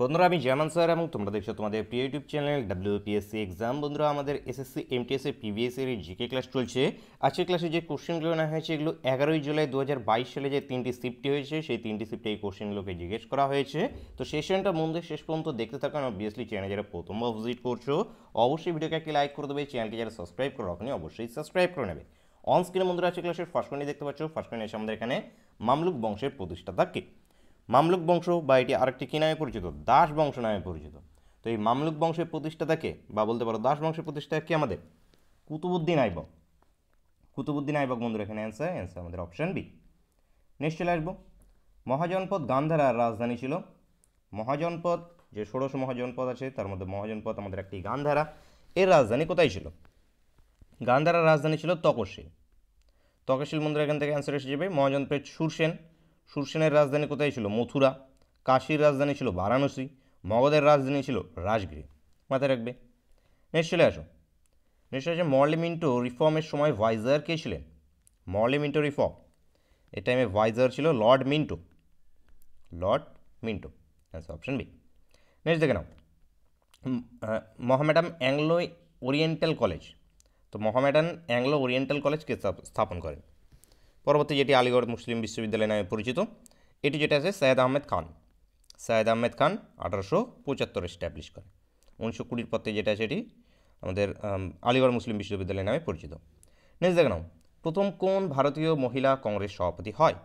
বন্ধুরা আমি জয়মান স্যার এবং তোমরা দেখছো তোমাদের প্রিয় ইউটিউব চ্যানেল ডাব্লিউপিএসসি এক্সাম বন্ধুরা আমাদের এসএসসি এমটিএস এর প্রিভিয়াস এর জিকে ক্লাস চলছে আজকের ক্লাসে যে কোশ্চেনগুলো না হয়েছে এগুলো এগারোই জুলাই দু সালে যে তিনটি সিফটি হয়েছে সেই তিনটি সিফটে এই কোশ্চেনগুলোকে জিজ্ঞেস করা হয়েছে তো সেশনটা মন দিয়ে শেষ পর্যন্ত দেখতে থাকুন অবভিয়াসলি চ্যানেল যারা প্রথমবার ভিজিট করছো অবশ্যই ভিডিওকে একটি লাইক করে দেবে চ্যানেলটি যারা সাবস্ক্রাইব করে রাখনি অবশ্যই সাবস্ক্রাইব করে নেবে অন স্ক্রিনে বন্ধুরা আজকের ক্লাসের ফার্স্ট দেখতে পাচ্ছ ফার্স্ট এসে আমাদের এখানে মামলুক বংশের প্রতিষ্ঠাতা কে মামলুক বংশ বা এটি আরেকটি কী নামে পরিচিত দাস বংশ নামে পরিচিত তো এই মামলুক বংশের প্রতিষ্ঠাতাকে বা বলতে পারো দাস বংশের প্রতিষ্ঠা কি আমাদের কুতুবুদ্দিন আইবক কুতুবুদ্দিন আইবক বন্ধুরা এখানে অ্যান্সার অ্যান্সার আমাদের অপশান বি নেক্সট চলে আসবো মহাজনপদ গান্ধারার রাজধানী ছিল মহাজনপদ যে ষোড়শ মহাজনপদ আছে তার মধ্যে মহাজনপদ আমাদের একটি গান্ধারা এর রাজধানী কোথায় ছিল গান্ধারার রাজধানী ছিল তকশিল তকশিল বন্ধুরা এখান থেকে অ্যান্সার এসে যাবে মহাজনপদ সুরসেন সুরসেনের রাজধানী কোথায় ছিল মথুরা কাশীর রাজধানী ছিল বারাণসী মগধের রাজধানী ছিল রাজগিরি মাথায় রাখবে নেক্সট চলে আসো নেক্সট আছে মর্লে মিন্টো রিফর্মের সময় ভাইজার কে ছিলেন মর্লে মিন্টো রিফর্ম এ টাইমে ভাইজার ছিল Lord Minto Lord Minto answer option B next দেখে নাও মহামেডাম অ্যাংলো ওরিয়েন্টাল কলেজ তো মহামেডান অ্যাংলো ওরিয়েন্টাল কলেজকে স্থাপন করেন পরবর্তী যেটি আলিগড় মুসলিম বিশ্ববিদ্যালয় নামে পরিচিত এটি যেটা আছে সৈয়দ আহমেদ খান সৈয়দ আহমেদ খান আঠারোশো পঁচাত্তর এস্টাবলিশ করে উনিশশো কুড়ির পথে যেটা সেটি আমাদের আলিগড় মুসলিম বিশ্ববিদ্যালয় নামে পরিচিত নেক্সট দেখে নাও প্রথম কোন ভারতীয় মহিলা কংগ্রেস সভাপতি হয়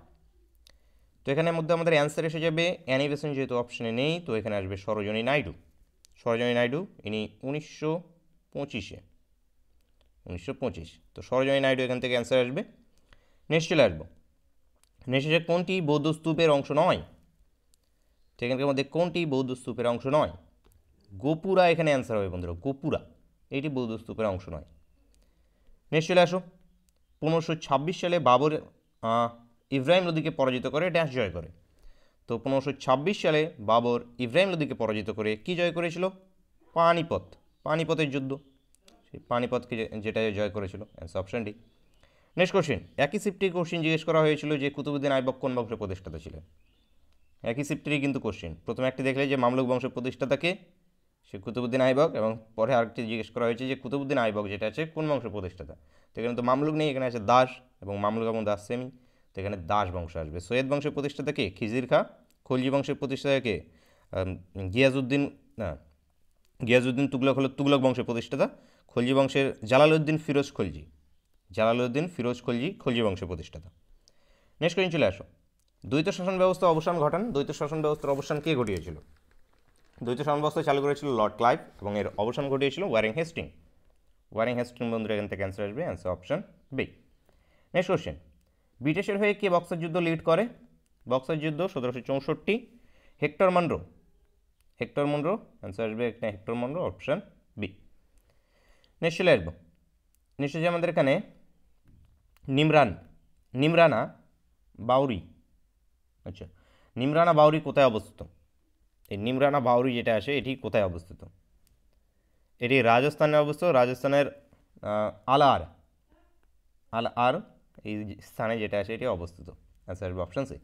তো এখানে মধ্যে আমাদের অ্যান্সার এসে যাবে অ্যানিভেশন যেহেতু অপশানে নেই তো এখানে আসবে সরোজনী নাইডু সরোজনী নাইডু ইনি উনিশশো পঁচিশে উনিশশো পঁচিশ তো সরোজনী নাইডু এখান থেকে অ্যান্সার আসবে চলে আসবো নেক্সট কোনটি বৌদ্ধ স্তূপের অংশ নয় সেখানকার মধ্যে কোনটি বৌদ্ধ স্তূপের অংশ নয় গোপুরা এখানে অ্যান্সার হবে বন্ধুরা গোপুরা এটি বৌদ্ধ স্তূপের অংশ নয় নেক্সট চলে আসো পনেরোশো ছাব্বিশ সালে বাবর ইব্রাহিম লোদিকে পরাজিত করে ড্যাশ জয় করে তো পনেরোশো ছাব্বিশ সালে বাবর ইব্রাহিম লোদিকে পরাজিত করে কি জয় করেছিল পানিপথ পানিপথের যুদ্ধ সেই পানিপথকে যেটা জয় করেছিল answer option D next question একই শিফটে কোশ্চিন জিজ্ঞেস করা হয়েছিল যে কুতুবুদ্দিন আইবক কোন বংশের প্রতিষ্ঠাতা ছিলেন একই সিফটিরই কিন্তু কোশ্চিন প্রথমে একটি দেখলে যে মামলুক বংশের প্রতিষ্ঠাতাকে সে কুতুবুদ্দিন আইবক এবং পরে আরেকটি জিজ্ঞেস করা হয়েছে যে কুতুবুদ্দিন আইবক যেটা আছে কোন বংশের প্রতিষ্ঠাতা তো এখানে তো মামলুক নেই এখানে আছে দাস এবং মামলুক এবং দাস সেমি তো এখানে দাস বংশ আসবে সৈয়দ বংশের প্রতিষ্ঠাতা কে খিজির খা খলজি বংশের প্রতিষ্ঠাতাকে গিয়াজুদ্দিন গিয়াজউদ্দিন না গিয়াজউদ্দিন তুগলক হলো তুগলক বংশের প্রতিষ্ঠাতা খলজি বংশের জালালউদ্দিন ফিরোজ খলজি জালালউদ্দিন ফিরোজ খলজি খলজি বংশের প্রতিষ্ঠাতা নেক্সট কোয়েশ্চন চলে আসো দ্বৈত শাসন ব্যবস্থা অবসান ঘটান দ্বৈত শাসন ব্যবস্থার অবসান কে ঘটিয়েছিল দ্বৈত শাসন ব্যবস্থা চালু করেছিল লর্ড ক্লাইভ এবং এর অবসান ঘটিয়েছিল ওয়ারিং হেস্টিং ওয়ারিং হেস্টিং বন্ধুরা এখান থেকে অ্যান্সার আসবে answer option B next question ব্রিটিশের হয়ে কে বক্সার যুদ্ধ লিড করে বক্সার যুদ্ধ সতেরোশো চৌষট্টি Hector Munro Hector Munro answer আসবে Hector Munro option B next চলে আসবো নিশ্চয়ই আমাদের এখানে নিমরান নিমরানা বাউরি আচ্ছা নিমরানা বাউরি কোথায় অবস্থিত এই নিমরানা বাউরি যেটা আছে এটি কোথায় অবস্থিত এটি রাজস্থানে অবস্থিত রাজস্থানের আলার আল আর এই স্থানে যেটা আছে এটি অবস্থিত অ্যান্সার অপশান সি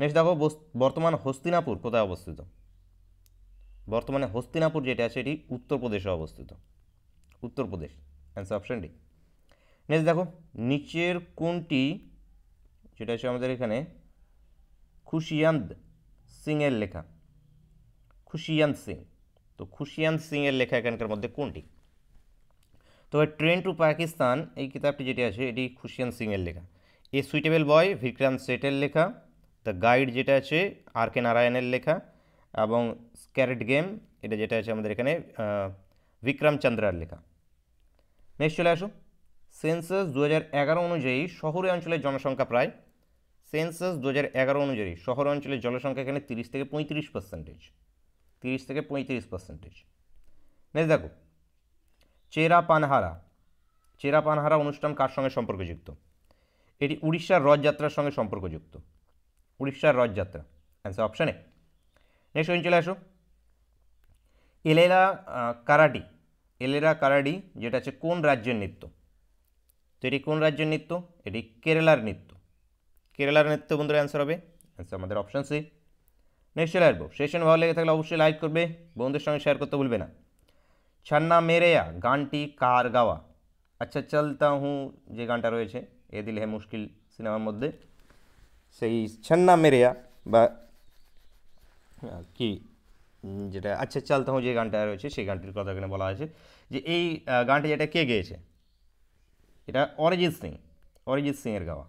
নেক্সট দেখো বর্তমান হস্তিনাপুর কোথায় অবস্থিত বর্তমানে হস্তিনাপুর যেটা আছে এটি উত্তরপ্রদেশে অবস্থিত Uttar Pradesh answer option D next দেখো নিচের কোনটি যেটা আছে আমাদের এখানে খুশিয়ান্ত সিংয়ের লেখা খুশিয়ান্ত সিং তো খুশিয়ান্ত সিংয়ের লেখা এখানকার মধ্যে কোনটি তো ট্রেন টু পাকিস্তান এই কিতাবটি যেটি আছে এটি খুশিয়ান সিংয়ের লেখা এ সুইটেবল বয় ভিক্রান্ত সেটের লেখা দ্য গাইড যেটা আছে আর কে নারায়ণের লেখা এবং স্ক্যারেট গেম এটা যেটা আছে আমাদের এখানে বিক্রমচন্দ্রার লেখা নেক্সট চলে আসো সেন্সাস দু অনুযায়ী শহরে অঞ্চলের জনসংখ্যা প্রায় সেন্সাস দু অনুযায়ী শহর অঞ্চলের জনসংখ্যা এখানে তিরিশ থেকে পঁয়ত্রিশ পার্সেন্টেজ তিরিশ থেকে পঁয়ত্রিশ পার্সেন্টেজ নেক্সট দেখো চেরা পানহারা চেরা পানহারা অনুষ্ঠান কার সঙ্গে সম্পর্কযুক্ত এটি উড়িষ্যার রথযাত্রার সঙ্গে সম্পর্কযুক্ত উড়িষ্যার রথযাত্রা অ্যান্সার অপশানে নেক্সট কোয়েশ্চন চলে আসো এলেরা কারাডি এলেরা কারাডি যেটা আছে কোন রাজ্যের নৃত্য তো এটি কোন রাজ্যের নৃত্য এটি কেরালার নৃত্য কেরালার নৃত্য বন্ধুরা অ্যান্সার হবে অ্যান্সার আমাদের অপশান সি নেক্সট চলে আসবো সেশন ভালো লেগে থাকলে অবশ্যই লাইক করবে বন্ধুদের সঙ্গে শেয়ার করতে ভুলবে না ছান্না মেরেয়া গানটি কার গাওয়া আচ্ছা চলতা হুঁ যে গানটা রয়েছে এ দিল হ্যাঁ মুশকিল সিনেমার মধ্যে সেই ছান্না মেরেয়া বা কি যেটা আচ্ছা চলতা হুঁ যে গানটা রয়েছে সেই গানটির কথা এখানে বলা হয়েছে যে এই গানটি যেটা কে গেয়েছে এটা অরিজিৎ সিং অরিজিৎ সিংয়ের গাওয়া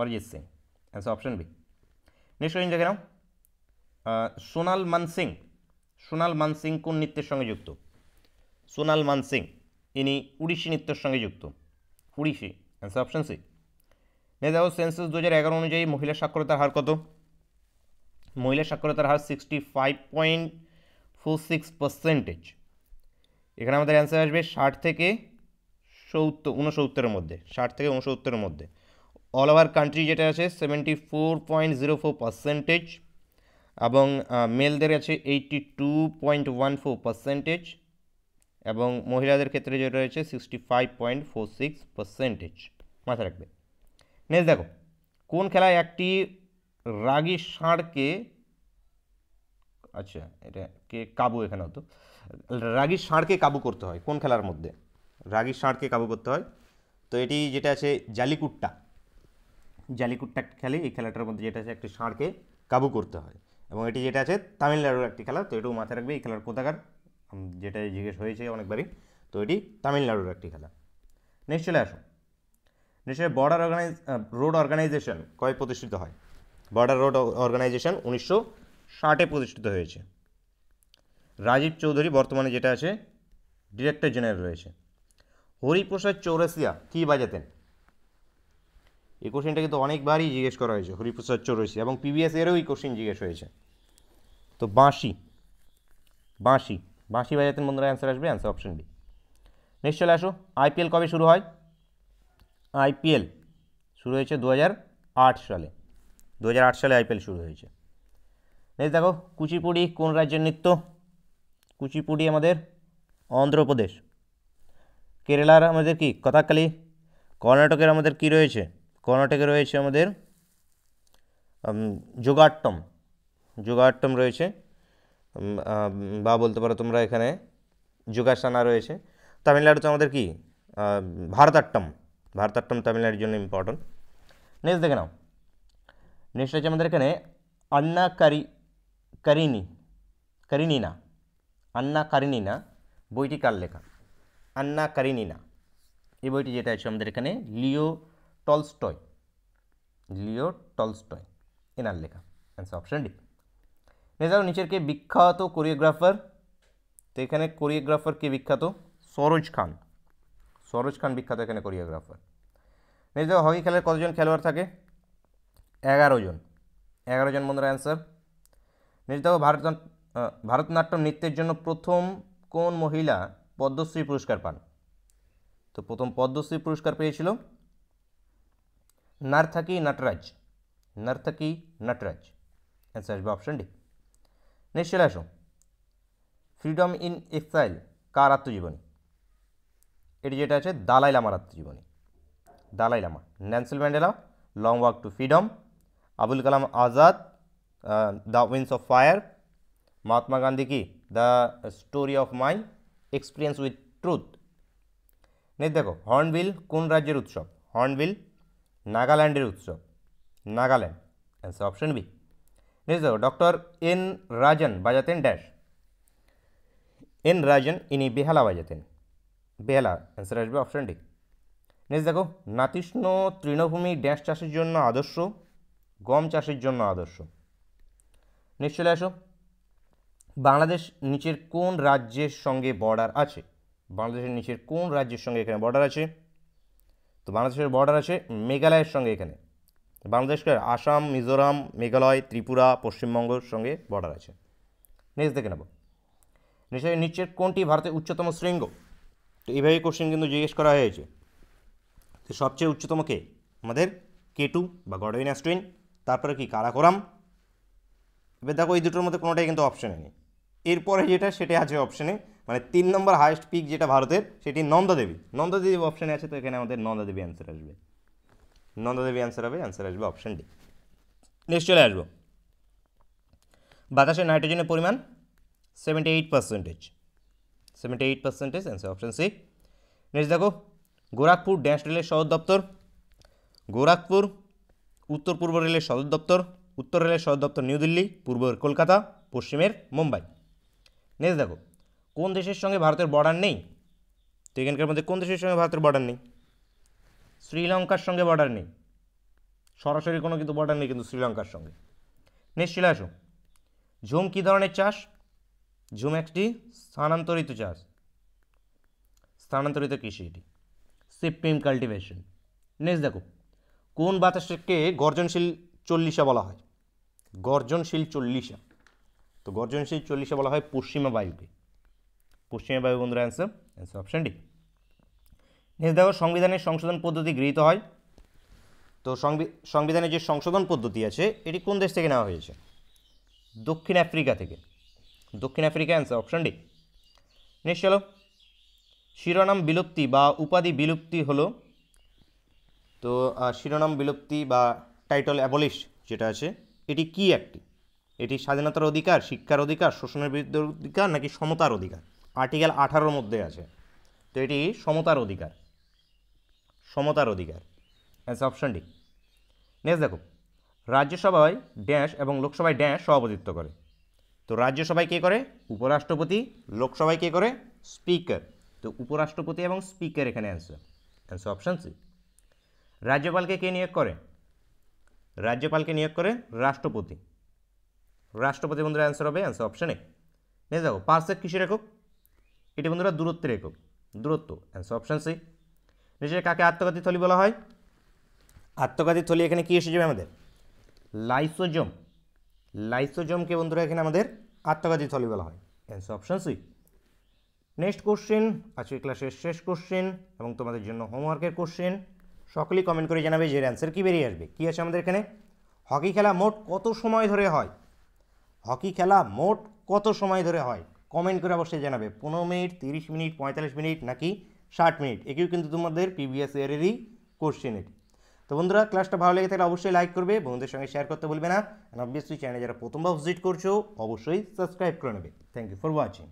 Arijit Singh answer option B next question দেখে নাও সোনাল মানসিং সোনাল মানসিং কোন নৃত্যের সঙ্গে যুক্ত সোনাল মানসিং ইনি উড়িষ্যি নৃত্যের সঙ্গে যুক্ত উড়িষ্যি অ্যান্সার অপশন সি নেতা সেন্সাস দু হাজার এগারো অনুযায়ী মহিলা সাক্ষরতার হার কত মহিলা সাক্ষরতার হার sixty five point four six percentage এখানে আমাদের অ্যান্সার আসবে ষাট থেকে সত্তর উনসত্তরের মধ্যে ষাট থেকে উনসত্তরের মধ্যে অল ওভার কান্ট্রি যেটা আছে seventy four point zero four percentage এবং মেলদের আছে eighty two point one four percentage এবং মহিলাদের ক্ষেত্রে যেটা রয়েছে sixty five point four six percentage মাথায় রাখবে নেক্সট দেখো কোন খেলায় একটি রাগী ষাঁড়কে আচ্ছা এটা কে কাবু এখানে হতো রাগী ষাঁড়কে কাবু করতে হয় কোন খেলার মধ্যে রাগি ষাঁড়কে কাবু করতে হয় তো এটি যেটা আছে জালিকুট্টা জালিকুট্টা খেলে এই খেলাটার মধ্যে যেটা আছে একটি ষাঁড়কে কাবু করতে হয় এবং এটি যেটা আছে তামিলনাড়ুর একটি খেলা তো এটাও মাথায় রাখবে এই খেলার কোথাকার যেটা জিজ্ঞেস হয়েছে অনেকবারই তো এটি তামিলনাড়ুর একটি খেলা নেক্সট চলে আসো next border organise road organisation কবে প্রতিষ্ঠিত হয় বর্ডার রোড অর্গানাইজেশন উনিশশো ষাটে প্রতিষ্ঠিত হয়েছে রাজীব চৌধুরী বর্তমানে যেটা আছে ডিরেক্টর জেনারেল রয়েছে হরিপ্রসাদ চৌরাসিয়া কী বাজাতেন এই কোশ্চেনটা কিন্তু অনেকবারই জিজ্ঞেস করা হয়েছে হরিপ্রসাদ চৌরাসিয়া এবং পিবিএস এরও এই কোশ্চেন জিজ্ঞেস হয়েছে তো বাঁশি বাঁশি বাঁশি বাজাতেন বন্ধুরা অ্যান্সার আসবে অ্যান্সার অপশন বি নেক্সট চলে আসো আইপিএল কবে শুরু হয় আইপিএল শুরু হয়েছে দু সালে দু সালে আইপিএল শুরু হয়েছে নেক্সট দেখো কুচিপুড়ি কোন রাজ্যের নৃত্য কুচিপুড়ি আমাদের অন্ধ্রপ্রদেশ কেরালার আমাদের কি কথাকালি কর্ণাটকের আমাদের কি রয়েছে কর্ণাটকে রয়েছে আমাদের যোগাট্টম যোগাট্টম রয়েছে বা বলতে পারো তোমরা এখানে যোগাসানা রয়েছে তামিলনাড়ুতে আমাদের কি ভারতাট্টম ভারতাট্টম তামিলনাড়ুর জন্য ইম্পর্টেন্ট নেক্সট দেখে নাও নেক্সট হচ্ছে আমাদের এখানে আন্না কারি কারিনি না আন্না না বইটি কার লেখা আন্না কারিনিনা এই বইটি যেটা আছে আমাদের এখানে লিও টলস্টয় লিও টলস্টয় এনার লেখা অ্যান্সার অপশান ডি এছাড়াও নিচের কে বিখ্যাত কোরিওগ্রাফার তো এখানে কোরিওগ্রাফার কে বিখ্যাত সরোজ খান সরোজ খান বিখ্যাত এখানে কোরিওগ্রাফার নেজাও হকি খেলার কতজন খেলোয়াড় থাকে এগারো জন এগারো জন বন্ধুরা অ্যান্সার নেজাও ভারত ভারতনাট্যম নৃত্যের জন্য প্রথম কোন মহিলা পদ্মশ্রী পুরস্কার পান তো প্রথম পদ্মশ্রী পুরস্কার পেয়েছিল নার্থাকি নটরাজ নার্থাকি নটরাজ অ্যান্সার আসবে অপশন ডি নেক্সট চলে আসো ফ্রিডম ইন এক্সাইল কার আত্মজীবনী এটি যেটা আছে দালাই লামার আত্মজীবনী Dalai Lama Nelson Mandela long walk to freedom Abul Kalam Azad the wings of fire Mahatma Gandhi কি the story of my experience with truth next দেখো হর্নবিল কোন রাজ্যের উৎসব হর্নবিল নাগাল্যান্ডের উৎসব Nagaland answer option B next দেখো ডক্টর এন রাজন বাজাতেন ড্যাশ এন রাজন ইনি বেহালা বাজাতেন বেহালা অ্যান্সার আসবে অপশন ডি নেক্সট দেখো নাতিষ্ণ তৃণভূমি ড্যাশ চাষের জন্য আদর্শ গম চাষের জন্য আদর্শ নেক্সট চলে আসো বাংলাদেশ নিচের কোন রাজ্যের সঙ্গে বর্ডার আছে বাংলাদেশের নিচের কোন রাজ্যের সঙ্গে এখানে বর্ডার আছে তো বাংলাদেশের বর্ডার আছে মেঘালয়ের সঙ্গে এখানে বাংলাদেশকে আসাম মিজোরাম মেঘালয় ত্রিপুরা পশ্চিমবঙ্গের সঙ্গে বর্ডার আছে নেক্সট দেখে নেব নিশ্চয় নিচের কোনটি ভারতের উচ্চতম শৃঙ্গ তো এইভাবেই কোশ্চেন কিন্তু জিজ্ঞেস করা হয়েছে তো সবচেয়ে উচ্চতম কে আমাদের কেটু বা গডওয়িন অ্যাস্টুইন তারপরে কি কারাকোরাম এবার দেখো এই দুটোর মধ্যে কোনোটাই কিন্তু অপশানে নেই এরপরে যেটা সেটি আছে অপশানে মানে তিন নম্বর হায়েস্ট পিক যেটা ভারতের সেটি নন্দাদেবী নন্দাদেবী অপশানে আছে তো এখানে আমাদের নন্দাদেবী অ্যান্সার আসবে নন্দাদেবী অ্যান্সার হবে অ্যান্সার আসবে অপশান ডি নেক্সট চলে আসবো বাতাসে নাইট্রোজেনের পরিমাণ seventy eight percentage seventy eight percentage answer option C next দেখো গোরাখপুর ড্যান্স রেলের সদর দপ্তর গোরাখপুর উত্তর পূর্ব রেলের সদর দপ্তর উত্তর রেলের সদর দপ্তর নিউ দিল্লি পূর্বের কলকাতা পশ্চিমের মুম্বাই নেক্সট দেখো কোন দেশের সঙ্গে ভারতের বর্ডার নেই তো এখানকার মধ্যে কোন দেশের সঙ্গে ভারতের বর্ডার নেই শ্রীলঙ্কার সঙ্গে বর্ডার নেই সরাসরি কোনো কিন্তু বর্ডার নেই কিন্তু শ্রীলঙ্কার সঙ্গে নেক্সট চলে আসো ঝুম কী ধরনের চাষ ঝুম একটি স্থানান্তরিত চাষ স্থানান্তরিত কৃষি এটি সিপ্রিম কাল্টিভেশন নেক্সট দেখো কোন বাতাসকে গর্জনশীল চল্লিশা বলা হয় গর্জনশীল চল্লিশা তো গর্জনশীল চল্লিশে বলা হয় পশ্চিমা বায়ুকে পশ্চিমা বায়ু বন্ধুরা answer answer option D next দেখো সংবিধানের সংশোধন পদ্ধতি গৃহীত হয় তো সংবিধানের যে সংশোধন পদ্ধতি আছে এটি কোন দেশ থেকে নেওয়া হয়েছে দক্ষিণ আফ্রিকা থেকে দক্ষিণ Africa answer option D next চলো শিরোনাম বিলুপ্তি বা উপাধি বিলুপ্তি হলো তো শিরোনাম বিলুপ্তি বা টাইটল অ্যাবলিশ যেটা আছে এটি কি একটি এটি স্বাধীনতার অধিকার শিক্ষার অধিকার শোষণের বিরুদ্ধে অধিকার নাকি সমতার অধিকার আর্টিকেল আঠারোর মধ্যে আছে তো এটি সমতার অধিকার সমতার অধিকার অ্যান্সার অপশন ডি নেক্সট দেখো রাজ্যসভায় ড্যাশ এবং লোকসভায় ড্যাশ সভাপতিত্ব করে তো রাজ্যসভায় কে করে উপরাষ্ট্রপতি লোকসভায় কে করে স্পিকার তো উপরাষ্ট্রপতি এবং স্পিকার এখানে অ্যান্সার অ্যান্সার অপশান সি রাজ্যপালকে কে নিয়োগ করে রাজ্যপালকে নিয়োগ করে রাষ্ট্রপতি রাষ্ট্রপতি বন্ধুরা অ্যান্সার হবে অ্যান্সার অপশানে নিয়ে যাবো পার্সেক কিসের একক এটি বন্ধুরা দূরত্বের একক দূরত্ব অ্যান্সার অপশান সি নিজের কাকে আত্মঘাতী থলি বলা হয় আত্মঘাতী থলি এখানে কী এসে যাবে আমাদের লাইসোজম লাইসোজমকে বন্ধুরা এখানে আমাদের আত্মঘাতী থলি বলা হয় answer option C next question আজকের ক্লাসের শেষ কোশ্চেন এবং তোমাদের জন্য হোমওয়ার্কের কোশ্চেন সকলেই কমেন্ট করে জানাবে যে অ্যান্সার কী বেরিয়ে আসবে কী আছে আমাদের এখানে হকি খেলা মোট কত সময় ধরে হয় হকি খেলা মোট কত সময় ধরে হয় কমেন্ট করে অবশ্যই জানাবে পনেরো মিনিট তিরিশ মিনিট পঁয়তাল্লিশ মিনিট নাকি ষাট মিনিট একেও কিন্তু তোমাদের প্রিভিয়াস ইয়ারেরই কোশ্চেন এটি তো বন্ধুরা ক্লাসটা ভালো লেগে থাকলে অবশ্যই লাইক করবে বন্ধুদের সঙ্গে শেয়ার করতে বলবে না অবভিয়াসলি চ্যানেল যারা প্রথমবার ভিজিট করছো অবশ্যই সাবস্ক্রাইব করে নেবে থ্যাংক ইউ ফর ওয়াচিং